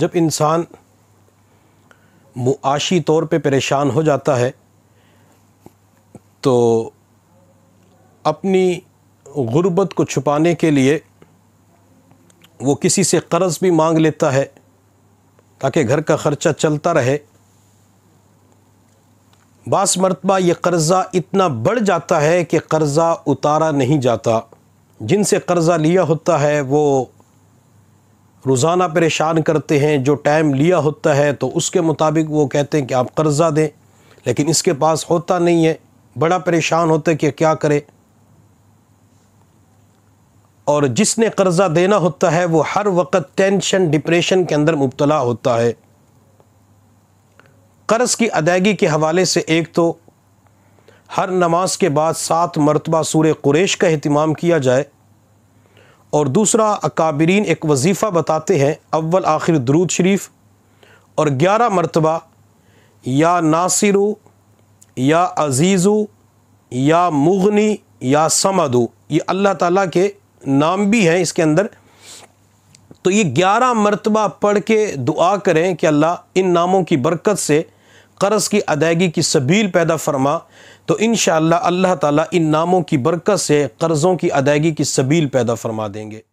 जब इंसान मुआशी तौर पे परेशान हो जाता है तो अपनी गुर्बत को छुपाने के लिए वो किसी से कर्ज़ भी मांग लेता है ताकि घर का ख़र्चा चलता रहे बास मरतबा ये कर्ज़ा इतना बढ़ जाता है कि कर्ज़ा उतारा नहीं जाता जिनसे कर्ज़ा लिया होता है वो रोज़ाना परेशान करते हैं जो टाइम लिया होता है तो उसके मुताबिक वो कहते हैं कि आप कर्ज़ा दें लेकिन इसके पास होता नहीं है बड़ा परेशान होते कि क्या करे और जिसने कर्ज़ा देना होता है वो हर वक्त टेंशन डिप्रेशन के अंदर मुबतला होता है कर्ज़ की अदायगी के हवाले से एक तो हर नमाज के बाद सात मरतबा सूर कुरेश का अहतमाम किया जाए और दूसरा अकाबरीन एक वजीफ़ा बताते हैं अव्वल आखिर दरूद शरीफ और ग्यारह मरतबा या नासिरु या अज़ीज़ु या मुगनी या समदु ये अल्लाह ताला के नाम भी हैं इसके अंदर तो ये ग्यारह मरतबा पढ़ के दुआ करें कि अल्लाह इन नामों की बरकत से कर्ज़ की अदायगी की सबील पैदा फरमा तो इन अल्लाह ताली इन नामों की बरकत से कर्ज़ों की अदायगी की सबील पैदा फरमा देंगे